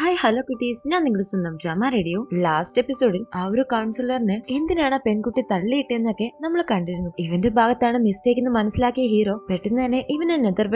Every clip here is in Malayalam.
ഹായ് ഹലോ കുട്ടീസ് ഞാൻ നിങ്ങളുടെ സ്വന്തം ജമ റേഡിയോ ലാസ്റ്റ് എപ്പിസോഡിൽ ആ ഒരു കൗൺസിലറിന് എന്തിനാണ് പെൺകുട്ടി തള്ളിയിട്ടെന്നൊക്കെ നമ്മൾ കണ്ടിരുന്നു ഇവന്റെ ഭാഗത്താണ് മിസ്റ്റേക്ക് എന്ന് മനസ്സിലാക്കിയ ഹീറോ പെട്ടെന്ന് തന്നെ ഇവനെ നെതർ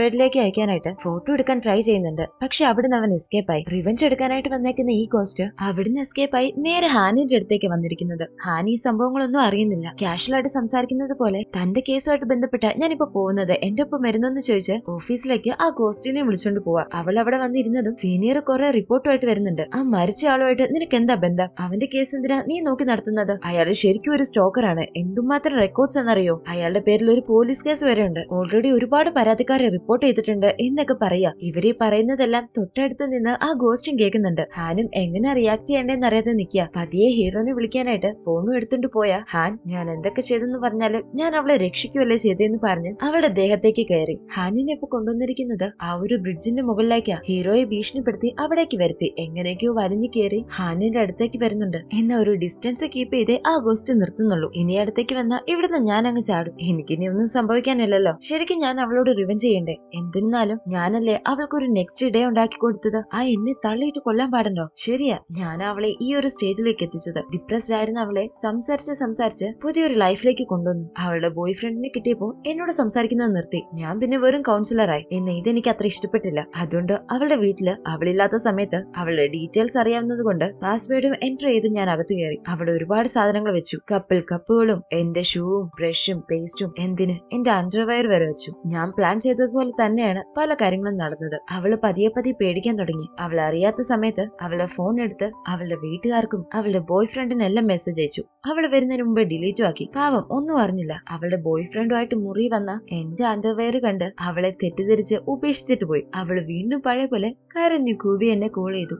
അയക്കാനായിട്ട് ഫോട്ടോ എടുക്കാൻ ട്രൈ ചെയ്യുന്നുണ്ട് പക്ഷെ അവിടുന്ന് അവൻ എസ്കേപ്പ് ആയി റിവഞ്ച് എടുക്കാനായിട്ട് വന്നേക്കുന്ന ഈ കോസ്റ്റ് അവിടുന്ന് എസ്കേപ്പ് ആയി നേരെ ഹാനിന്റെ അടുത്തേക്ക് വന്നിരിക്കുന്നത് ഹാനി ഈ സംഭവങ്ങളൊന്നും അറിയുന്നില്ല കാഷ്വൽ ആയിട്ട് സംസാരിക്കുന്നത് പോലെ തന്റെ കേസുമായിട്ട് ബന്ധപ്പെട്ട ഞാനിപ്പോ പോകുന്നത് എന്റെ ഒപ്പം വരുന്നെന്ന് ചോദിച്ച് ഓഫീസിലേക്ക് ആ ഗോസ്റ്റിനെ വിളിച്ചോണ്ട് പോവാ അവൾ അവിടെ വന്നിരുന്നതും സീനിയർ കുറെ റിപ്പോർട്ട് ആളുമായിട്ട് വരുന്നുണ്ട് ആ മരിച്ച ആളുമായിട്ട് നിനക്ക് എന്താ ബന്ധം അവന്റെ കേസ് എന്തിനാ നീ നോക്കി നടത്തുന്നത് അയാൾ ശരിക്കും ഒരു സ്റ്റോക്കറാണ് എന്തുമാത്രം റെക്കോർഡ്സ് എന്നറിയോ അയാളുടെ പേരിൽ ഒരു പോലീസ് കേസ് വരെ ഉണ്ട് ഓൾറെഡി ഒരുപാട് പരാതിക്കാരെ റിപ്പോർട്ട് ചെയ്തിട്ടുണ്ട് എന്നൊക്കെ പറയാ ഇവരെ പറയുന്നതെല്ലാം തൊട്ടടുത്ത് നിന്ന് ആ ഗോസ്റ്റും കേൾക്കുന്നുണ്ട് ഹാനും എങ്ങനെ റിയാക്ട് ചെയ്യണ്ടെന്ന് അറിയാതെ നിക്കുക പതിയെ ഹീറോനെ വിളിക്കാനായിട്ട് ഫോണും എടുത്തുകൊണ്ട് പോയ ഹാൻ ഞാൻ എന്തൊക്കെ ചെയ്തെന്ന് പറഞ്ഞാലും ഞാൻ അവളെ രക്ഷിക്കുവല്ലേ ചെയ്തതെന്ന് പറഞ്ഞ് അവളുടെ ദേഹത്തേക്ക് കയറി ഹാനിനെ ഇപ്പൊ കൊണ്ടുവന്നിരിക്കുന്നത് ആ ഒരു ബ്രിഡ്ജിന്റെ മുകളിലേക്കാ ഹീറോയെ ഭീഷണിപ്പെടുത്തി അവിടേക്ക് വരുത്തി ചെറുത്തി എങ്ങനെയൊക്കെയോ വരഞ്ഞു കയറി ഹാനിന്റെ അടുത്തേക്ക് വരുന്നുണ്ട് എന്ന ഒരു ഡിസ്റ്റൻസ് കീപ്പ് ചെയ്തേ ആ ഗോസ്റ്റ് നിർത്തുന്നുള്ളൂ ഇനി അടുത്തേക്ക് വന്ന ഇവിടുന്ന് ഞാൻ അങ്ങ് ചാടും എനിക്കിനി ഒന്നും സംഭവിക്കാനില്ലല്ലോ ശരിക്കും ഞാൻ അവളോട് റിവഞ്ച് ചെയ്യണ്ടേ എന്തിരുന്നാലും ഞാനല്ലേ അവൾക്ക് ഒരു നെക്സ്റ്റ് ഡേ ഉണ്ടാക്കി കൊടുത്തത് ആ എന്നെ തള്ളിയിട്ട് കൊല്ലാൻ പാടണ്ടോ ശരിയാ ഞാൻ അവളെ ഈ ഒരു സ്റ്റേജിലേക്ക് എത്തിച്ചത് ഡിപ്രസ്ഡ് ആയിരുന്ന അവളെ സംസാരിച്ച് സംസാരിച്ച് പുതിയൊരു ലൈഫിലേക്ക് കൊണ്ടുവന്നു അവളുടെ ബോയ് ഫ്രണ്ടിനെ കിട്ടിയപ്പോ എന്നോട് സംസാരിക്കുന്നത് നിർത്തി ഞാൻ പിന്നെ വെറും കൗൺസിലറായി എന്നെ ഇതെനിക്ക് അത്ര ഇഷ്ടപ്പെട്ടില്ല അതുകൊണ്ട് അവളുടെ വീട്ടില് അവളില്ലാത്ത സമയത്ത് അവളുടെ ഡീറ്റെയിൽസ് അറിയാവുന്നതുകൊണ്ട് പാസ്വേഡും എൻറ്റർ ചെയ്ത് ഞാൻ അകത്ത് കയറി അവിടെ ഒരുപാട് സാധനങ്ങൾ വെച്ചു കപ്പിൽ കപ്പുകളും എന്റെ ഷൂവും ബ്രഷും പേസ്റ്റും എന്തിന് എന്റെ അണ്ടർവയർ വരെ വെച്ചു ഞാൻ പ്ലാൻ ചെയ്തതുപോലെ തന്നെയാണ് പല കാര്യങ്ങളും നടന്നത് അവള് പതിയെ പതിയെ പേടിക്കാൻ തുടങ്ങി അവൾ അറിയാത്ത സമയത്ത് അവളെ ഫോൺ എടുത്ത് അവളുടെ വീട്ടുകാർക്കും അവളുടെ ബോയ് ഫ്രണ്ടിനെല്ലാം മെസ്സേജ് അയച്ചു അവൾ വരുന്നതിന് മുമ്പ് ഡിലീറ്റും ആക്കി പാവം ഒന്നും അറിഞ്ഞില്ല അവളുടെ ബോയ് ഫ്രണ്ടുമായിട്ട് മുറി വന്ന എന്റെ അണ്ടർവെയർ കണ്ട് അവളെ തെറ്റിദ്ധരിച്ച് ഉപേക്ഷിച്ചിട്ട് പോയി അവൾ വീണ്ടും പഴയ പോലെ കരഞ്ഞു കൂവി എന്നെ കൂളി ചെയ്തു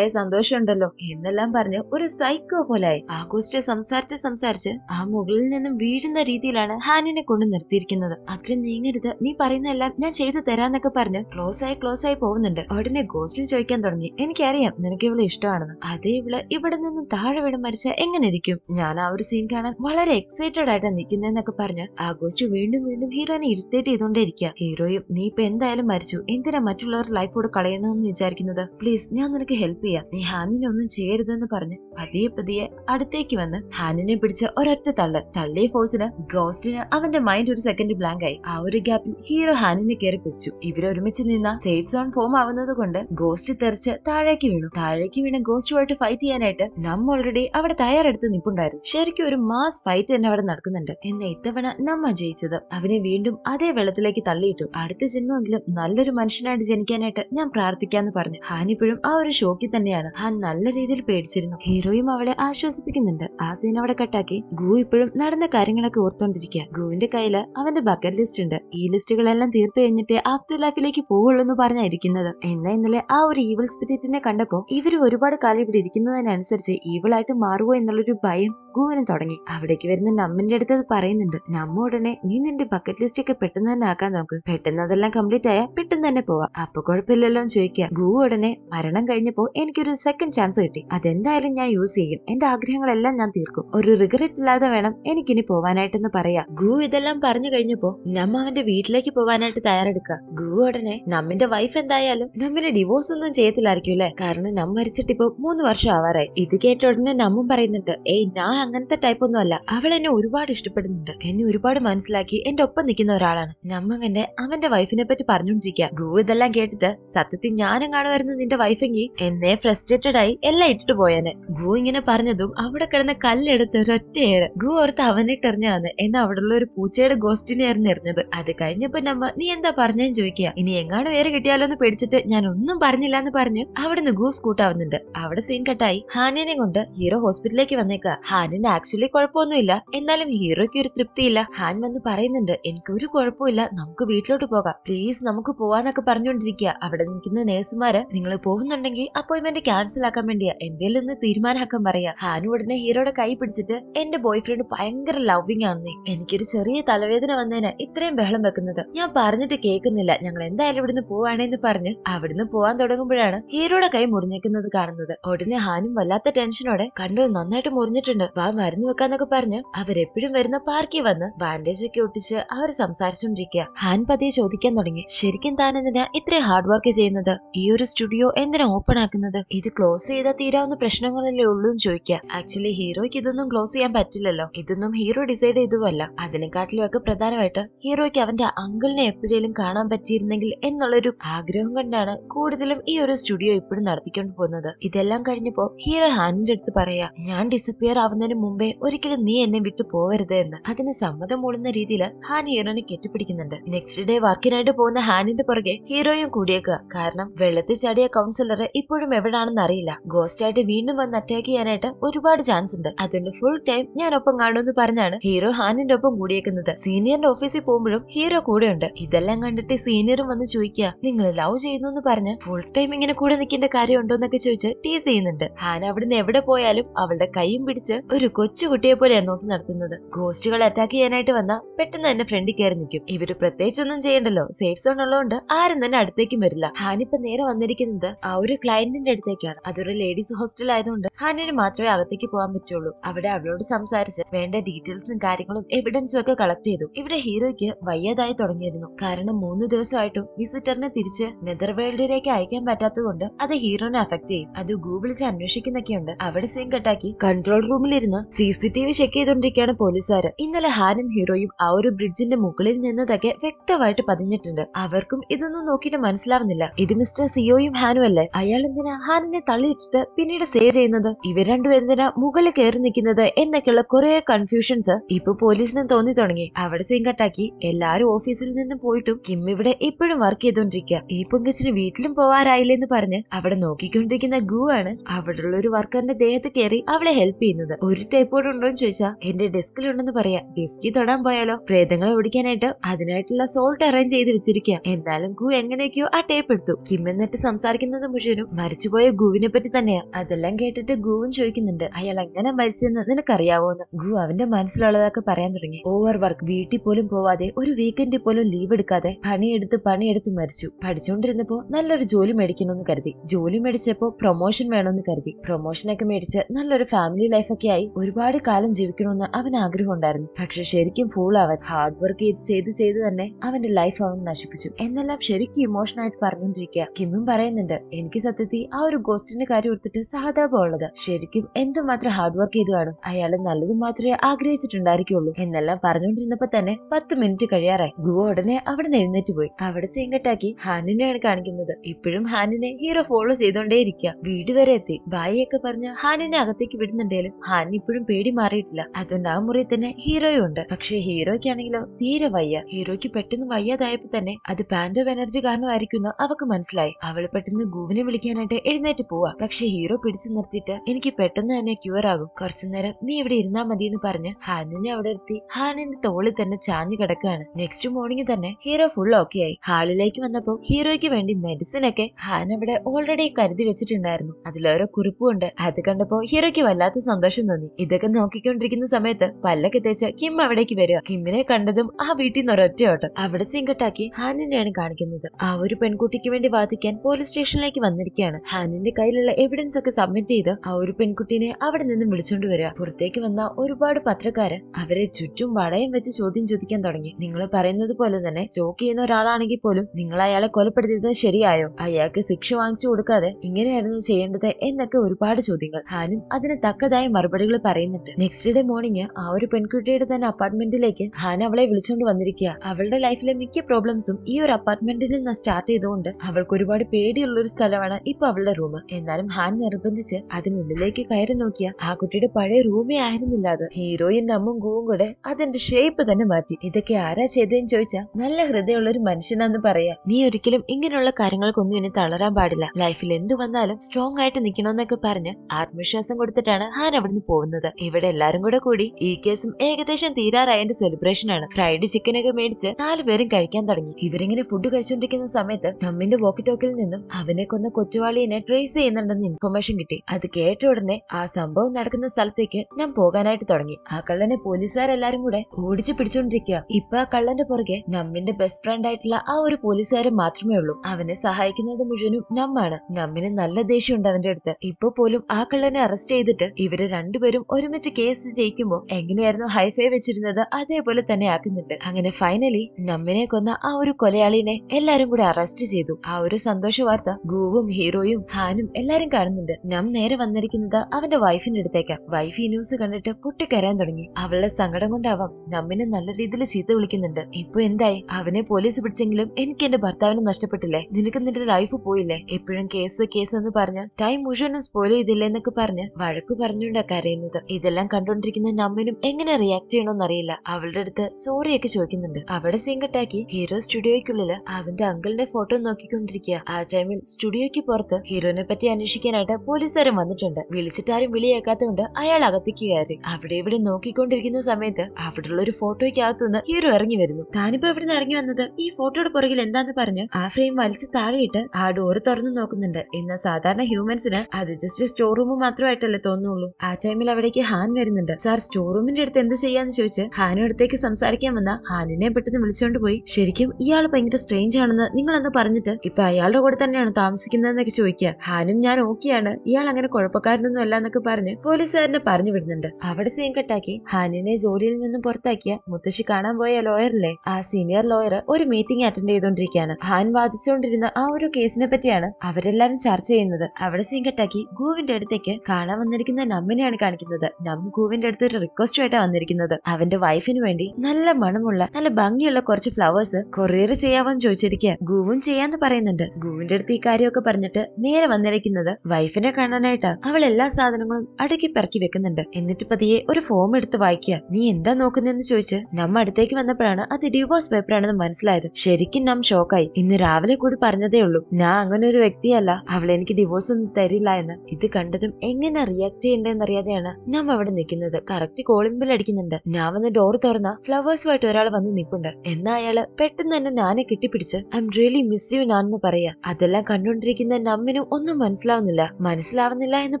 സന്തോഷം സന്തോഷമുണ്ടല്ലോ എന്നെല്ലാം പറഞ്ഞ് ഒരു സൈക്കോ പോലായി ആഗോസ്റ്റ് സംസാരിച്ച് സംസാരിച്ച് ആ മുകളിൽ നിന്നും വീഴുന്ന രീതിയിലാണ് ഹാനിനെ കൊണ്ട് നിർത്തിയിരിക്കുന്നത് അത്രയും നീങ്ങരുത് നീ പറയുന്ന എല്ലാം ഞാൻ ചെയ്തു തരാന്നൊക്കെ പറഞ്ഞ് ക്ലോസ് ആയി ക്ലോസ് ആയി പോകുന്നുണ്ട് ഉടനെ ഗോസ്റ്റിൽ ചോദിക്കാൻ തുടങ്ങി എനിക്കറിയാം നിനക്ക് ഇവളെ ഇഷ്ടമാണെന്ന് അതേ ഇവള് ഇവിടെ നിന്ന് താഴെ വീട് മരിച്ച എങ്ങനെ ഇരിക്കും ഞാൻ ആ ഒരു സീൻ കാണാൻ വളരെ എക്സൈറ്റഡ് ആയിട്ടാണ് നിൽക്കുന്നതെന്നൊക്കെ പറഞ്ഞ് ആ വീണ്ടും വീണ്ടും ഹീറോനെ ഇരുത്തേറ്റ് ചെയ്തുകൊണ്ടേ ഹീറോയും നീ ഇപ്പൊ എന്തായാലും മരിച്ചു എന്തിനാ മറ്റുള്ളവർ ലൈഫ് കൂടെ എന്ന് വിചാരിക്കുന്നത് പ്ലീസ് പ്ലീസ് ഞാൻ നിനക്ക് ഹെൽപ്പ് ചെയ്യാം നീ ഹാനിനെ ഒന്നും ചെയ്യരുതെന്ന് പറഞ്ഞ് പതിയെ പതിയെ അടുത്തേക്ക് വന്ന് ഹാനിനെ പിടിച്ച ഒരൊറ്റ തള്ള് തള്ളിയ ഫോഴ്സിന് ഗോസ്റ്റിന് അവന്റെ മൈൻഡ് ഒരു സെക്കൻഡ് ബ്ലാങ്ക് ആയി ആ ഒരു ഗ്യാപ്പിൽ ഹീറോ ഹാനിനെ കയറി പിടിച്ചു ഇവരൊരുമിച്ച് നിന്ന സേഫ് സോൺ ഫോം ആവുന്നത് കൊണ്ട് ഗോസ്റ്റ് തെറിച്ച് താഴേക്ക് വീണു താഴേക്ക് വീണ ഗോസ്റ്റുമായിട്ട് ഫൈറ്റ് ചെയ്യാനായിട്ട് നമ്മ ഓൾറെഡി അവിടെ തയ്യാറെടുത്ത് നിപ്പുണ്ടായിരുന്നു ശരിക്കും ഒരു മാസ് ഫൈറ്റ് തന്നെ അവിടെ നടക്കുന്നുണ്ട് എന്ന ഇത്തവണ നമ്മ ജയിച്ചത് അവനെ വീണ്ടും അതേ വെള്ളത്തിലേക്ക് തള്ളിയിട്ടു അടുത്ത ജന്മമെങ്കിലും നല്ലൊരു മനുഷ്യനായിട്ട് ജനിക്കാനായിട്ട് ഞാൻ പ്രാർത്ഥിക്കാന്ന് പറഞ്ഞു ഹാനിപ്പോഴും ഇപ്പോഴും ആ ഒരു ഷോക്കിൽ തന്നെയാണ് ഹാൻ നല്ല രീതിയിൽ പേടിച്ചിരുന്നു ഹീറോയും അവളെ ആശ്വസിപ്പിക്കുന്നുണ്ട് ആ സീൻ അവിടെ കട്ടാക്കി ഗു ഇപ്പോഴും നടന്ന കാര്യങ്ങളൊക്കെ ഓർത്തോണ്ടിരിക്കുക ഗുവിന്റെ കയ്യിൽ അവന്റെ ബക്കറ്റ് ലിസ്റ്റ് ഉണ്ട് ഈ ലിസ്റ്റുകളെല്ലാം തീർത്തു കഴിഞ്ഞിട്ട് ആഫ്റ്റർ ലൈഫിലേക്ക് പോകുള്ളൂ എന്ന് പറഞ്ഞായിരിക്കുന്നത് എന്നാ ഇന്നലെ ആ ഒരു ഈവൽ സ്പിരിറ്റിനെ കണ്ടപ്പോ ഇവർ ഒരുപാട് കാലം ഇവിടെ ഇരിക്കുന്നതിനനുസരിച്ച് ഈവളായിട്ട് മാറുമോ എന്നുള്ളൊരു ഭയം ഗോവനം തുടങ്ങി അവിടേക്ക് വരുന്ന നമ്മിന്റെ അടുത്ത് അത് പറയുന്നുണ്ട് നമ്മ ഉടനെ നീ നിന്റെ ബക്കറ്റ് ലിസ്റ്റ് ഒക്കെ പെട്ടെന്ന് തന്നെ ആക്കാൻ നോക്ക് പെട്ടെന്ന് അതെല്ലാം കംപ്ലീറ്റ് ആയാൽ പെട്ടെന്ന് തന്നെ പോവാം അപ്പൊ കുഴപ്പമില്ലല്ലോ ചോദിക്കാം ചോദിക്കുക ഗൂ ഉടനെ മരണം കഴിഞ്ഞപ്പോ എനിക്കൊരു സെക്കൻഡ് ചാൻസ് കിട്ടി അതെന്തായാലും ഞാൻ യൂസ് ചെയ്യും എന്റെ ആഗ്രഹങ്ങളെല്ലാം ഞാൻ തീർക്കും ഒരു റിഗ്രറ്റ് ഇല്ലാതെ വേണം എനിക്കിനി പോവാനായിട്ടെന്ന് പറയാ ഗൂ ഇതെല്ലാം പറഞ്ഞു കഴിഞ്ഞപ്പോ നമ്മ അവന്റെ വീട്ടിലേക്ക് പോവാനായിട്ട് തയ്യാറെടുക്കുക ഗൂ ഉടനെ നമ്മിന്റെ വൈഫ് എന്തായാലും നമ്മിനെ ഡിവോഴ്സ് ഒന്നും ചെയ്യത്തില്ലായിരിക്കും അല്ലേ കാരണം നമ്മ മരിച്ചിട്ടിപ്പോ മൂന്ന് വർഷം ആവാറായി ഇത് കേട്ട ഉടനെ നമ്മും പറയുന്നുണ്ട് ഏയ് ഞാൻ അങ്ങനത്തെ ടൈപ്പ് ഒന്നും അല്ല അവൾ എന്നെ ഒരുപാട് ഇഷ്ടപ്പെടുന്നുണ്ട് എന്നെ ഒരുപാട് മനസ്സിലാക്കി എന്റെ ഒപ്പം നിൽക്കുന്ന ഒരാളാണ് നമ്മങ്ങനെ അവന്റെ വൈഫിനെ പറ്റി പറഞ്ഞുകൊണ്ടിരിക്കുക ഗൂ ഇതെല്ലാം കേട്ടിട്ട് സത്യത്തിൽ ഞാനും കാണുമായിരുന്നു നിന്റെ വൈഫെങ്കിൽ എന്നെ ഫ്രസ്ട്രേറ്റഡ് ആയി എല്ലാം ഇട്ടിട്ട് പോയാന് ഗു ഇങ്ങനെ പറഞ്ഞതും അവിടെ കിടന്ന കല്ലെടുത്ത് ഒരൊറ്റയേറെ ഗു ഓർത്ത് അവനിട്ടെറിഞ്ഞാന്ന് എന്നാ അവിടെയുള്ള ഒരു പൂച്ചയുടെ ഗോസ്റ്റിനെ ആയിരുന്നു എറിഞ്ഞത് അത് കഴിഞ്ഞപ്പോ നമ്മ നീ എന്താ പറഞ്ഞെന്ന് ചോദിക്കുക ഇനി എങ്ങാണ് വേറെ കിട്ടിയാലോ എന്ന് പേടിച്ചിട്ട് ഞാൻ ഒന്നും പറഞ്ഞില്ല എന്ന് പറഞ്ഞ് നിന്ന് ഗൂ സ്കൂട്ടാവുന്നുണ്ട് അവിടെ സീൻ കട്ടായി ഹാനിയനെ കൊണ്ട് ഹീറോ ഹോസ്പിറ്റലിലേക്ക് വന്നേക്കാ ഹാനിന് ആക്ച്വലി കുഴപ്പമൊന്നുമില്ല എന്നാലും ഹീറോയ്ക്ക് ഒരു തൃപ്തിയില്ല ഹാൻ വന്ന് പറയുന്നുണ്ട് എനിക്ക് ഒരു കുഴപ്പമില്ല നമുക്ക് വീട്ടിലോട്ട് പോകാം പ്ലീസ് നമുക്ക് പോവാന്നൊക്കെ പറഞ്ഞുകൊണ്ടിരിക്കുക അവിടെ നിൽക്കുന്ന നേഴ്സുമാര് നിങ്ങൾ പോകുന്നുണ്ടെങ്കിൽ അപ്പോയിന്റ്മെന്റ് ക്യാൻസൽ ആക്കാൻ വേണ്ടിയാ എന്തേലും ഒന്ന് തീരുമാനമാക്കാൻ പറയാ ഹാനു ഉടനെ ഹീറോയുടെ കൈ പിടിച്ചിട്ട് എന്റെ ബോയ് ഫ്രണ്ട് ഭയങ്കര ലവിങ് ആണെന്നേ എനിക്കൊരു ചെറിയ തലവേദന വന്നതിന് ഇത്രയും ബഹളം വെക്കുന്നത് ഞാൻ പറഞ്ഞിട്ട് കേൾക്കുന്നില്ല ഞങ്ങൾ എന്തായാലും ഇവിടുന്ന് പോവാണെന്ന് പറഞ്ഞ് അവിടുന്ന് പോവാൻ തുടങ്ങുമ്പോഴാണ് ഹീറോയുടെ കൈ മുറിഞ്ഞേക്കുന്നത് കാണുന്നത് ഉടനെ ഹാനും വല്ലാത്ത ടെൻഷനോടെ കണ്ടു നന്നായിട്ട് മുറിഞ്ഞിട്ടുണ്ട് വാ മരുന്ന് വെക്കാന്നൊക്കെ പറഞ്ഞ് അവരെപ്പോഴും വരുന്ന പാർക്കിൽ വന്ന് ബാൻഡേജ് ഒക്കെ ഒട്ടിച്ച് അവർ സംസാരിച്ചോണ്ടിരിക്കുക ഹാൻ പതിയെ ചോദിക്കാൻ തുടങ്ങി ശരിക്കും താൻ എന്തിനാ ഇത്രയും ഹാർഡ് വർക്ക് ചെയ്യുന്നത് ഈ ഒരു സ്റ്റുഡിയോ എന്തിനാ ഓപ്പൺ ആക്കുന്നത് ഇത് ക്ലോസ് ചെയ്താൽ തീരാവുന്ന പ്രശ്നങ്ങളല്ലേ ഉള്ളൂ എന്ന് ചോദിക്കുക ആക്ച്വലി ഹീറോയ്ക്ക് ഇതൊന്നും ക്ലോസ് ചെയ്യാൻ പറ്റില്ലല്ലോ ഇതൊന്നും ഹീറോ ഡിസൈഡ് ചെയ്തതുമല്ല അതിനെക്കാട്ടിലും ഒക്കെ പ്രധാനമായിട്ട് ഹീറോയ്ക്ക് അവന്റെ അങ്കിളിനെ എപ്പോഴേലും കാണാൻ പറ്റിയിരുന്നെങ്കിൽ എന്നുള്ളൊരു ആഗ്രഹം കൊണ്ടാണ് കൂടുതലും ഈ ഒരു സ്റ്റുഡിയോ ഇപ്പോഴും നടത്തിക്കൊണ്ട് പോകുന്നത് ഇതെല്ലാം കഴിഞ്ഞപ്പോ ഹീറോ ഹാനിന്റെ അടുത്ത് പറയാ ഞാൻ ഡിസപ്പിയർ ആവുന്നതിന് പോകുന്നതിന് മുമ്പേ ഒരിക്കലും നീ എന്നെ വിട്ടു പോവരുത് എന്ന് അതിന് സമ്മതം മൂടുന്ന രീതിയിൽ ഹാനി ഹീറോനെ കെട്ടിപ്പിടിക്കുന്നുണ്ട് നെക്സ്റ്റ് ഡേ വർക്കിനായിട്ട് പോകുന്ന ഹാനിന്റെ പുറകെ ഹീറോയും കൂടിയേക്കുക കാരണം വെള്ളത്തിൽ ചാടിയ കൗൺസിലറെ ഇപ്പോഴും എവിടാണെന്ന് അറിയില്ല ഗോസ്റ്റ് ആയിട്ട് വീണ്ടും വന്ന് അറ്റാക്ക് ചെയ്യാനായിട്ട് ഒരുപാട് ചാൻസ് ഉണ്ട് അതുകൊണ്ട് ഫുൾ ടൈം ഞാൻ ഒപ്പം കാണുമെന്ന് പറഞ്ഞാണ് ഹീറോ ഹാനിന്റെ ഒപ്പം കൂടിയേക്കുന്നത് സീനിയറിന്റെ ഓഫീസിൽ പോകുമ്പോഴും ഹീറോ കൂടെ ഉണ്ട് ഇതെല്ലാം കണ്ടിട്ട് സീനിയറും വന്ന് ചോദിക്കുക നിങ്ങൾ ലവ് ചെയ്യുന്നു എന്ന് പറഞ്ഞ് ഫുൾ ടൈം ഇങ്ങനെ കൂടെ നിൽക്കേണ്ട കാര്യം ഉണ്ടോ എന്നൊക്കെ ചോദിച്ച് ടീസ് ചെയ്യുന്നുണ്ട് ഹാൻ അവിടുന്ന് എവിടെ പോയാലും അവളുടെ കൈയും പിടിച്ച് ഒരു കൊച്ചുകുട്ടിയെ പോലെയാണ് നോക്കി നടത്തുന്നത് ഗോസ്റ്റുകൾ അറ്റാക്ക് ചെയ്യാനായിട്ട് വന്ന പെട്ടെന്ന് തന്നെ ഫ്രണ്ടിൽ കയറി നിൽക്കും ഇവര് പ്രത്യേകിച്ചൊന്നും ചെയ്യണ്ടല്ലോ സേഫ് സോൺ ഉള്ളതുകൊണ്ട് ആരും തന്നെ അടുത്തേക്കും വരില്ല ഹാനിപ്പോ നേരെ വന്നിരിക്കുന്നത് ആ ഒരു ക്ലയന്റിന്റെ അടുത്തേക്കാണ് അതൊരു ലേഡീസ് ഹോസ്റ്റൽ ആയതുകൊണ്ട് ഹാനിന് മാത്രമേ അകത്തേക്ക് പോകാൻ പറ്റുള്ളൂ അവിടെ അവളോട് സംസാരിച്ച് വേണ്ട ഡീറ്റെയിൽസും കാര്യങ്ങളും എവിഡൻസും ഒക്കെ കളക്ട് ചെയ്തു ഇവിടെ ഹീറോയ്ക്ക് വയ്യാതായി തുടങ്ങിയിരുന്നു കാരണം മൂന്ന് ദിവസമായിട്ടും വിസിറ്ററിനെ തിരിച്ച് നെതർവേൾഡിലേക്ക് അയക്കാൻ പറ്റാത്തതുകൊണ്ട് അത് ഹീറോനെ അഫക്ട് ചെയ്യും അത് ഗൂഗിളിച്ച് അന്വേഷിക്കുന്നൊക്കെയുണ്ട് അവിടെ സീൻ കട്ടാക്കി കൺട്രോൾ റൂമിൽ നിന്ന് C C T V check ചെയ്തുകൊണ്ടിരിക്കുകയാണ് പോലീസുകാർ ഇന്നലെ ഹാനും ഹീറോയും ആ ഒരു ബ്രിഡ്ജിന്റെ മുകളിൽ നിന്നതൊക്കെ വ്യക്തമായിട്ട് പതിഞ്ഞിട്ടുണ്ട് അവർക്കും ഇതൊന്നും നോക്കിയിട്ട് മനസ്സിലാവുന്നില്ല ഇത് മിസ്റ്റർ സിയോയും ഹാനും അല്ലേ അയാൾ എന്തിനാ ഹാനിനെ തള്ളിയിട്ടിട്ട് പിന്നീട് സേവ് ചെയ്യുന്നത് ഇവർ രണ്ടും എന്തിനാ മുകളിൽ കയറി നിൽക്കുന്നത് എന്നൊക്കെയുള്ള കുറെ കൺഫ്യൂഷൻസ് ഇപ്പൊ പോലീസിനും തോന്നി തുടങ്ങി അവിടെ സീൻ കട്ടാക്കി എല്ലാരും ഓഫീസിൽ നിന്നും പോയിട്ടും കിം ഇവിടെ ഇപ്പോഴും വർക്ക് ചെയ്തോണ്ടിരിക്കുക ഈ പൊങ്കച്ചിന് വീട്ടിലും പോവാറായില്ലെന്ന് പറഞ്ഞ് അവിടെ നോക്കിക്കൊണ്ടിരിക്കുന്ന ഗു ആണ് അവിടെയുള്ള ഒരു വർക്കറിന്റെ ദേഹത്ത് കയറി അവളെ ഹെൽപ്പ് ചെയ്യുന്നത് ഒരു ഒരു ടൈപ്പോഡ് ഉണ്ടോ എന്ന് ചോദിച്ചാൽ എന്റെ ഉണ്ടെന്ന് പറയാ ഡെസ്കിൽ തൊടാൻ പോയാലോ പ്രേതങ്ങളെ ഓടിക്കാനായിട്ട് അതിനായിട്ടുള്ള സോൾട്ട് അറേഞ്ച് ചെയ്ത് വെച്ചിരിക്കുക എന്നാലും ഗു എങ്ങനെയൊക്കെയോ ആ ടേപ്പ് എടുത്തു കിം എന്നിട്ട് സംസാരിക്കുന്നത് മുഴുവനും മരിച്ചുപോയ ഗുവിനെ പറ്റി തന്നെയാ അതെല്ലാം കേട്ടിട്ട് ഗുവും ചോദിക്കുന്നുണ്ട് അയാൾ എങ്ങനെ മരിച്ചെന്ന് നിനക്കറിയാവോന്ന് ഗു അവന്റെ മനസ്സിലുള്ളതൊക്കെ പറയാൻ തുടങ്ങി ഓവർ വർക്ക് വീട്ടിൽ പോലും പോവാതെ ഒരു വീക്കെൻഡിൽ പോലും ലീവ് എടുക്കാതെ പണിയെടുത്ത് പണിയെടുത്ത് മരിച്ചു പഠിച്ചുകൊണ്ടിരുന്നപ്പോ നല്ലൊരു ജോലി മേടിക്കണമെന്ന് കരുതി ജോലി മേടിച്ചപ്പോ പ്രൊമോഷൻ വേണമെന്ന് കരുതി പ്രൊമോഷനൊക്കെ മേടിച്ച് നല്ലൊരു ഫാമിലി ലൈഫൊക്കെ ആയി ആയി ഒരുപാട് കാലം ജീവിക്കണമെന്ന് അവൻ ആഗ്രഹമുണ്ടായിരുന്നു പക്ഷെ ശരിക്കും ഫൂൾ അവൻ ഹാർഡ് വർക്ക് ചെയ്ത് ചെയ്ത് തന്നെ അവന്റെ ലൈഫ് അവൻ നശിപ്പിച്ചു എന്നെല്ലാം ശരിക്കും ഇമോഷണൽ ആയിട്ട് പറഞ്ഞുകൊണ്ടിരിക്കുക കിമ്മും പറയുന്നുണ്ട് എനിക്ക് സത്യത്തിൽ ആ ഒരു ഗോസ്റ്റിന്റെ കാര്യം ഓർത്തിട്ട് സഹതാപം ഉള്ളത് ശരിക്കും എന്തുമാത്രം ഹാർഡ് വർക്ക് ചെയ്ത് കാണും അയാൾ നല്ലതും മാത്രമേ ആഗ്രഹിച്ചിട്ടുണ്ടായിരിക്കുള്ളൂ എന്നെല്ലാം പറഞ്ഞുകൊണ്ടിരുന്നപ്പോ തന്നെ പത്ത് മിനിറ്റ് കഴിയാറായി ഗു ഉടനെ അവിടെ നിന്ന് എഴുന്നേറ്റ് പോയി അവിടെ സീങ്കട്ടാക്കി ഹാനിനെയാണ് കാണിക്കുന്നത് ഇപ്പോഴും ഹാനിനെ ഹീറോ ഫോളോ ചെയ്തോണ്ടേയിരിക്കുക വീട് വരെ എത്തി ഭായിയൊക്കെ പറഞ്ഞ് ഹാനിനെ അകത്തേക്ക് വിടുന്നുണ്ടെങ്കിലും ഹാൻ ഇപ്പോഴും പേടി മാറിയിട്ടില്ല അതുകൊണ്ട് ആ മുറി തന്നെ ഹീറോയും ഉണ്ട് പക്ഷെ ഹീറോയ്ക്കാണെങ്കിലോ തീരെ വയ്യ ഹീറോയ്ക്ക് പെട്ടെന്ന് വയ്യാതായപ്പോ തന്നെ അത് പാൻഡോ എനർജി കാരണമായിരിക്കുന്നു അവക്ക് മനസ്സിലായി അവൾ പെട്ടെന്ന് ഗൂവിനെ വിളിക്കാനായിട്ട് എഴുന്നേറ്റ് പോവാ പക്ഷെ ഹീറോ പിടിച്ചു നിർത്തിയിട്ട് എനിക്ക് പെട്ടെന്ന് തന്നെ ക്യൂർ ആകും കുറച്ചു നേരം നീ ഇവിടെ ഇരുന്നാ മതി എന്ന് പറഞ്ഞ് ഹാനിനെ അവിടെ എത്തി ഹാനിന്റെ തോളിൽ തന്നെ ചാഞ്ഞു കിടക്കുകയാണ് നെക്സ്റ്റ് മോർണിംഗ് തന്നെ ഹീറോ ഫുൾ ഓക്കെ ആയി ഹാളിലേക്ക് വന്നപ്പോൾ ഹീറോയ്ക്ക് വേണ്ടി മെഡിസിൻ ഒക്കെ ഹാൻ അവിടെ ഓൾറെഡി കരുതി വെച്ചിട്ടുണ്ടായിരുന്നു അതിലോരോ കുറിപ്പും ഉണ്ട് അത് കണ്ടപ്പോ ഹീറോയ്ക്ക് വല്ലാത്ത സന്തോഷം തോന്നി ഇതൊക്കെ നോക്കിക്കൊണ്ടിരിക്കുന്ന സമയത്ത് പല്ലൊക്കെ തേച്ച് കിം അവിടേക്ക് വരിക കിമ്മിനെ കണ്ടതും ആ വീട്ടിൽ നിന്ന് ഒരൊറ്റ ഓട്ടം അവിടെ സീൻ കട്ടാക്കി ഹാനിനെയാണ് കാണിക്കുന്നത് ആ ഒരു പെൺകുട്ടിക്ക് വേണ്ടി വാദിക്കാൻ പോലീസ് സ്റ്റേഷനിലേക്ക് വന്നിരിക്കുകയാണ് ഹാനിന്റെ കയ്യിലുള്ള എവിഡൻസ് ഒക്കെ സബ്മിറ്റ് ചെയ്ത് ആ ഒരു പെൺകുട്ടിനെ അവിടെ നിന്നും വിളിച്ചോണ്ട് വരിക പുറത്തേക്ക് വന്ന ഒരുപാട് പത്രക്കാര് അവരെ ചുറ്റും വളയം വെച്ച് ചോദ്യം ചോദിക്കാൻ തുടങ്ങി നിങ്ങൾ പറയുന്നത് പോലെ തന്നെ സ്റ്റോക്ക് ചെയ്യുന്ന ഒരാളാണെങ്കിൽ പോലും നിങ്ങൾ അയാളെ കൊലപ്പെടുത്തിയത് ശരിയായോ അയാൾക്ക് ശിക്ഷ വാങ്ങിച്ചു കൊടുക്കാതെ ഇങ്ങനെയായിരുന്നു ചെയ്യേണ്ടത് എന്നൊക്കെ ഒരുപാട് ചോദ്യങ്ങൾ ഹാനും അതിന് തക്കതായ മറുപടികൾ റിപ്പോർട്ടുകൾ പറയുന്നുണ്ട് നെക്സ്റ്റ് ഡേ മോർണിംഗ് ആ ഒരു പെൺകുട്ടിയുടെ തന്നെ അപ്പാർട്ട്മെന്റിലേക്ക് ഹാന അവളെ വിളിച്ചുകൊണ്ട് വന്നിരിക്കുക അവളുടെ ലൈഫിലെ മിക്ക പ്രോബ്ലംസും ഈ ഒരു അപ്പാർട്ട്മെന്റിൽ നിന്ന് സ്റ്റാർട്ട് ചെയ്തുകൊണ്ട് അവൾക്ക് ഒരുപാട് പേടിയുള്ള ഒരു സ്ഥലമാണ് ഇപ്പൊ അവളുടെ റൂം എന്നാലും ഹാൻ നിർബന്ധിച്ച് അതിനുള്ളിലേക്ക് കയറി നോക്കിയ ആ കുട്ടിയുടെ പഴയ റൂമേ ആയിരുന്നില്ല അത് ഹീറോയിൻ നമ്മും ഗൂവും കൂടെ അതിന്റെ ഷേപ്പ് തന്നെ മാറ്റി ഇതൊക്കെ ആരാ ചെയ്തതെന്ന് ചോദിച്ചാൽ നല്ല ഹൃദയമുള്ള ഒരു മനുഷ്യനാന്ന് പറയാ നീ ഒരിക്കലും ഇങ്ങനെയുള്ള കാര്യങ്ങൾക്കൊന്നും ഇനി തളരാൻ പാടില്ല ലൈഫിൽ എന്ത് വന്നാലും സ്ട്രോങ് ആയിട്ട് നിക്കണമെന്നൊക്കെ പറഞ്ഞ് ആത്മവിശ്വാസം കൊടുത്തിട്ടാണ് ഹാൻ അവിടുന്ന് പോകുന്നത് പോകുന്നത് ഇവിടെ എല്ലാരും കൂടെ കൂടി ഈ കേസും ഏകദേശം തീരാറായതിന്റെ സെലിബ്രേഷൻ ആണ് ഫ്രൈഡ് ചിക്കൻ ഒക്കെ മേടിച്ച് നാലുപേരും കഴിക്കാൻ തുടങ്ങി ഇവരിങ്ങനെ ഫുഡ് കഴിച്ചുകൊണ്ടിരിക്കുന്ന സമയത്ത് നമ്മിന്റെ ടോക്കിൽ നിന്നും അവനെ കൊന്ന കൊച്ചുവാളിയെ ട്രേസ് ചെയ്യുന്നുണ്ടെന്ന് ഇൻഫർമേഷൻ കിട്ടി അത് കേട്ട ഉടനെ ആ സംഭവം നടക്കുന്ന സ്ഥലത്തേക്ക് ഞാൻ പോകാനായിട്ട് തുടങ്ങി ആ കള്ളനെ പോലീസുകാരെല്ലാരും കൂടെ ഓടിച്ചു പിടിച്ചോണ്ടിരിക്കുക ഇപ്പൊ ആ കള്ളന്റെ പുറകെ നമ്മിന്റെ ബെസ്റ്റ് ഫ്രണ്ട് ആയിട്ടുള്ള ആ ഒരു പോലീസുകാരൻ മാത്രമേ ഉള്ളൂ അവനെ സഹായിക്കുന്നത് മുഴുവനും നമ്മാണ് നമ്മിന് നല്ല ദേഷ്യമുണ്ട് അവന്റെ അടുത്ത് ഇപ്പൊ പോലും ആ കള്ളനെ അറസ്റ്റ് ചെയ്തിട്ട് ഇവര് രണ്ടുപേരും രണ്ടുപേരും ഒരുമിച്ച് കേസ് ജയിക്കുമ്പോൾ എങ്ങനെയായിരുന്നു ഹൈഫൈ വെച്ചിരുന്നത് അതേപോലെ തന്നെ ആക്കുന്നുണ്ട് അങ്ങനെ ഫൈനലി നമ്മിനെ കൊന്ന ആ ഒരു കൊലയാളിനെ എല്ലാരും കൂടെ അറസ്റ്റ് ചെയ്തു ആ ഒരു സന്തോഷ വാർത്ത ഗൂവും ഹീറോയും ഹാനും എല്ലാരും കാണുന്നുണ്ട് നം നേരെ വന്നിരിക്കുന്നത് അവന്റെ വൈഫിന്റെ അടുത്തേക്കാം വൈഫ് ഈ ന്യൂസ് കണ്ടിട്ട് പൊട്ടിക്കരയാൻ തുടങ്ങി അവളുടെ സങ്കടം കൊണ്ടാവാം നമ്മിനെ നല്ല രീതിയിൽ ചീത്ത വിളിക്കുന്നുണ്ട് ഇപ്പൊ എന്തായി അവനെ പോലീസ് പിടിച്ചെങ്കിലും എനിക്ക് എന്റെ ഭർത്താവിനെ നഷ്ടപ്പെട്ടില്ലേ നിനക്ക് നിന്റെ ലൈഫ് പോയില്ലേ എപ്പോഴും കേസ് കേസ് എന്ന് പറഞ്ഞ ടൈം മുഴുവനും സ്പോയിൽ ചെയ്തില്ലേ എന്നൊക്കെ പറഞ്ഞ് വഴക്ക് പറഞ്ഞുകൊണ്ടാ കരയുന്നത് പറയുന്നത് ഇതെല്ലാം കണ്ടുകൊണ്ടിരിക്കുന്ന നമ്മനും എങ്ങനെ റിയാക്ട് ചെയ്യണമെന്ന് അറിയില്ല അവളുടെ അടുത്ത് സോറിയൊക്കെ ചോദിക്കുന്നുണ്ട് അവിടെ സിംഗട്ടാക്കി ഹീറോ സ്റ്റുഡിയോയ്ക്കുള്ളില് അവന്റെ അങ്കിളിന്റെ ഫോട്ടോ നോക്കിക്കൊണ്ടിരിക്കുക ആ ടൈമിൽ സ്റ്റുഡിയോയ്ക്ക് പുറത്ത് ഹീറോനെ പറ്റി അന്വേഷിക്കാനായിട്ട് പോലീസുകാരും വന്നിട്ടുണ്ട് വിളിച്ചിട്ടാരും വിളിയേക്കാത്തതുകൊണ്ട് അയാൾ അകത്തേക്ക് കയറി അവിടെ ഇവിടെ നോക്കിക്കൊണ്ടിരിക്കുന്ന സമയത്ത് ഉള്ള ഒരു ഫോട്ടോയ്ക്കകത്തുനിന്ന് ഹീറോ ഇറങ്ങി വരുന്നു താനിപ്പോ ഇവിടെ നിന്ന് ഇറങ്ങി വന്നത് ഈ ഫോട്ടോയുടെ പുറകിൽ എന്താന്ന് പറഞ്ഞ് ആ ഫ്രെയിം വലിച്ചു താഴെയിട്ട് ആ ഡോർ തുറന്നു നോക്കുന്നുണ്ട് എന്നാൽ സാധാരണ ഹ്യൂമൻസിന് അത് ജസ്റ്റ് സ്റ്റോർ റൂം മാത്രമായിട്ടല്ലേ തോന്നുള്ളൂ ആ ടൈമിൽ അവിടേക്ക് ഹാൻ വരുന്നുണ്ട് സാർ സ്റ്റോർ റൂമിന്റെ അടുത്ത് എന്ത് ചെയ്യാന്ന് ചോദിച്ച് ഹാനും അടുത്തേക്ക് സംസാരിക്കാൻ വന്ന ഹാനിനെ പെട്ടെന്ന് വിളിച്ചുകൊണ്ട് പോയി ശരിക്കും ഇയാൾ ഭയങ്കര സ്ട്രേഞ്ച് ആണെന്ന് നിങ്ങൾ അന്ന് പറഞ്ഞിട്ട് ഇപ്പൊ അയാളുടെ കൂടെ തന്നെയാണ് താമസിക്കുന്നതെന്നൊക്കെ ചോദിക്കുക ഹാനും ഞാൻ ഓക്കെയാണ് ഇയാൾ അങ്ങനെ കുഴപ്പക്കാരനൊന്നും അല്ല എന്നൊക്കെ പറഞ്ഞ് പോലീസുകാരനെ പറഞ്ഞു വിടുന്നുണ്ട് അവിടെ സീൻ കട്ടാക്കി ഹാനിനെ ജോലിയിൽ നിന്ന് പുറത്താക്കിയ മുത്തശ്ശി കാണാൻ പോയ ലോയറിലെ ആ സീനിയർ ലോയർ ഒരു മീറ്റിംഗ് അറ്റൻഡ് ചെയ്തുകൊണ്ടിരിക്കുകയാണ് ഹാൻ വാദിച്ചുകൊണ്ടിരുന്ന ആ ഒരു കേസിനെ പറ്റിയാണ് അവരെല്ലാരും ചർച്ച ചെയ്യുന്നത് അവിടെ സീൻ കട്ടാക്കി ഗുവിന്റെ അടുത്തേക്ക് കാണാൻ വന്നിരിക്കുന്ന നമ്മിനെയാണ് കാണിക്കുന്നത് നംഗുവിന്റെ അടുത്ത് ഒരു റിക്വസ്റ്റ് ആയിട്ടാണ് വന്നിരിക്കുന്നത് അവന്റെ വൈഫിന് വേണ്ടി നല്ല മണമുള്ള നല്ല ഭംഗിയുള്ള കുറച്ച് ഫ്ലവേഴ്സ് കൊറിയർ ചെയ്യാവെന്ന് ചോദിച്ചിരിക്കുക ഗുവും ചെയ്യാന്ന് പറയുന്നുണ്ട് ഗുവിന്റെ അടുത്ത് ഈ കാര്യമൊക്കെ പറഞ്ഞിട്ട് നേരെ വന്നിരിക്കുന്നത് വൈഫിനെ കാണാനായിട്ടാ അവൾ എല്ലാ സാധനങ്ങളും അടുക്കി പെറുക്കി വെക്കുന്നുണ്ട് എന്നിട്ട് പതിയെ ഒരു ഫോം എടുത്ത് വായിക്കുക നീ എന്താ നോക്കുന്നതെന്ന് ചോദിച്ച് നമ്മ അടുത്തേക്ക് വന്നപ്പോഴാണ് അത് ഡിവോഴ്സ് പേപ്പറാണെന്ന് മനസ്സിലായത് ശരിക്കും നാം ഷോക്കായി ഇന്ന് രാവിലെ കൂടി പറഞ്ഞതേ ഉള്ളൂ ഞാൻ അങ്ങനെ ഒരു വ്യക്തിയല്ല അവൾ എനിക്ക് ഡിവോഴ്സ് ഒന്നും തരില്ല എന്ന് ഇത് കണ്ടതും എങ്ങനെ റിയാക്ട് അറിയാതെയാണ് നോക്കിയാണ് നമ്മ അവിടെ നിൽക്കുന്നത് കറക്റ്റ് കോളിംഗ് ബിൽ അടിക്കുന്നുണ്ട് ഞാൻ വന്ന് ഡോർ തുറന്ന ഫ്ലവേഴ്സുമായിട്ട് ഒരാൾ വന്ന് നിൽപ്പുണ്ട് എന്നാ അയാള് പെട്ടെന്ന് തന്നെ നാനെ കെട്ടിപ്പിടിച്ച് I am really miss you നാൻ എന്ന് പറയാ അതെല്ലാം കണ്ടുകൊണ്ടിരിക്കുന്ന നമ്മിനും ഒന്നും മനസ്സിലാവുന്നില്ല മനസ്സിലാവുന്നില്ല എന്ന്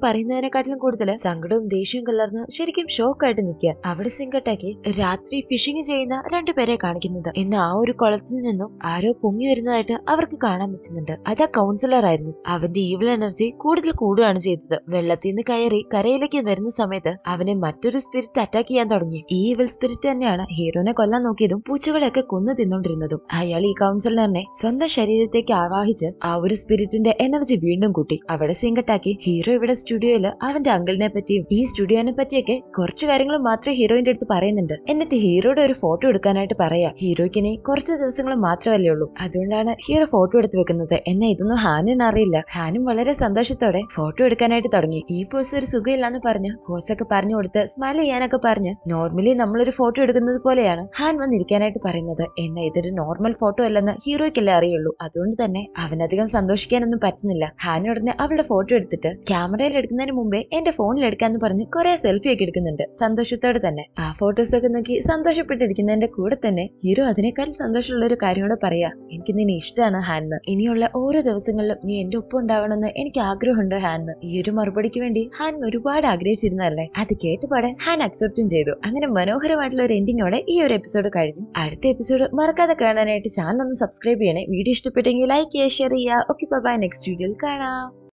പറയുന്നതിനെക്കാട്ടിലും കൂടുതൽ സങ്കടവും ദേഷ്യവും കലർന്ന് ശരിക്കും ഷോക്കായിട്ട് നിൽക്കുക അവിടെ സിങ്കട്ടാക്കി രാത്രി ഫിഷിംഗ് ചെയ്യുന്ന രണ്ടുപേരെ കാണിക്കുന്നത് എന്ന ആ ഒരു കുളത്തിൽ നിന്നും ആരോ പൊങ്ങി വരുന്നതായിട്ട് അവർക്ക് കാണാൻ പറ്റുന്നുണ്ട് അത് ആ കൗൺസിലർ ആയിരുന്നു അവന്റെ ഈവിൾ എനർജി കൂടുതൽ കൂടുകയാണ് ചെയ്തത് വെള്ളത്തിൽ നിന്ന് കയറി കരയിലേക്ക് വരുന്ന സമയത്ത് അവനെ മറ്റൊരു സ്പിരിറ്റ് അറ്റാക്ക് ചെയ്യാൻ തുടങ്ങി ഈ ഇവൽ സ്പിരിറ്റ് തന്നെയാണ് ഹീറോനെ കൊല്ലാൻ നോക്കിയതും പൂച്ചകളെയൊക്കെ കൊന്നു തിന്നോണ്ടിരുന്നതും അയാൾ ഈ കൗൺസിലറിനെ സ്വന്തം ശരീരത്തേക്ക് ആവാഹിച്ച് ആ ഒരു സ്പിരിറ്റിന്റെ എനർജി വീണ്ടും കൂട്ടി അവിടെ സിങ്കട്ടാക്കി ഹീറോ ഇവിടെ സ്റ്റുഡിയോയില് അവന്റെ അങ്കിളിനെ പറ്റിയും ഈ സ്റ്റുഡിയോനെ പറ്റിയൊക്കെ കുറച്ച് കാര്യങ്ങൾ മാത്രമേ ഹീറോയിന്റെ അടുത്ത് പറയുന്നുണ്ട് എന്നിട്ട് ഹീറോയുടെ ഒരു ഫോട്ടോ എടുക്കാനായിട്ട് പറയാ ഹീറോയ്ക്കിനി കുറച്ച് ദിവസങ്ങൾ മാത്രമല്ലേ ഉള്ളൂ അതുകൊണ്ടാണ് ഹീറോ ഫോട്ടോ എടുത്ത് വെക്കുന്നത് എന്നെ ഇതൊന്നും ഹാനും അറിയില്ല ഹാനും വളരെ സന്തോഷത്തോടെ ഫോട്ടോ എടുക്കാനായിട്ട് തുടങ്ങി ഈ പോസ് ഒരു സുഖമില്ലാന്ന് പറഞ്ഞ് ഒക്കെ പറഞ്ഞു കൊടുത്ത് സ്മൈൽ ചെയ്യാനൊക്കെ പറഞ്ഞ് നോർമലി നമ്മളൊരു ഫോട്ടോ എടുക്കുന്നത് പോലെയാണ് ഹാൻ വന്നിരിക്കാനായിട്ട് പറയുന്നത് എന്നാൽ ഇതൊരു നോർമൽ ഫോട്ടോ അല്ലെന്ന് ഹീറോയ്ക്കല്ലേ അറിയുള്ളൂ അതുകൊണ്ട് തന്നെ അവനധികം സന്തോഷിക്കാനൊന്നും പറ്റുന്നില്ല ഹാൻ ഉടനെ അവളുടെ ഫോട്ടോ എടുത്തിട്ട് ക്യാമറയിൽ എടുക്കുന്നതിന് മുമ്പേ എന്റെ ഫോണിൽ എടുക്കാന്ന് പറഞ്ഞ് കുറെ സെൽഫി ഒക്കെ എടുക്കുന്നുണ്ട് സന്തോഷത്തോടെ തന്നെ ആ ഫോട്ടോസ് ഒക്കെ നോക്കി സന്തോഷപ്പെട്ടിരിക്കുന്നതിന്റെ കൂടെ തന്നെ ഹീറോ അതിനേക്കാൾ സന്തോഷമുള്ള ഒരു കൂടെ പറയാ എനിക്ക് നിന്നെ ഇഷ്ടമാണ് ഹാൻന്ന് ഇനിയുള്ള ഓരോ ദിവസങ്ങളിലും നീ എന്റെ ഒപ്പം ഉണ്ടാവണമെന്ന് എനിക്ക് ആഗ്രഹമുണ്ട് ഹാൻന്ന് ഈ ഒരു മറുപടിക്ക് വേണ്ടി ഹാൻ ഒരുപാട് ആഗ്രഹിച്ചിരുന്നു കാത്തിരുന്നതല്ലേ അത് കേട്ടുപാടെ ഹാൻ അക്സെപ്റ്റും ചെയ്തു അങ്ങനെ മനോഹരമായിട്ടുള്ള ഒരു എൻഡിങ്ങോടെ ഈ ഒരു എപ്പിസോഡ് കഴിഞ്ഞു അടുത്ത എപ്പിസോഡ് മറക്കാതെ കാണാനായിട്ട് ചാനൽ ഒന്ന് സബ്സ്ക്രൈബ് ചെയ്യണേ വീഡിയോ ഇഷ്ടപ്പെട്ടെങ്കിൽ ലൈക്ക് ചെയ്യുക ഷെയർ ചെയ്യുക ഓക്കെ ബൈ നെക്സ്റ്റ് വീഡിയോയിൽ കാണാം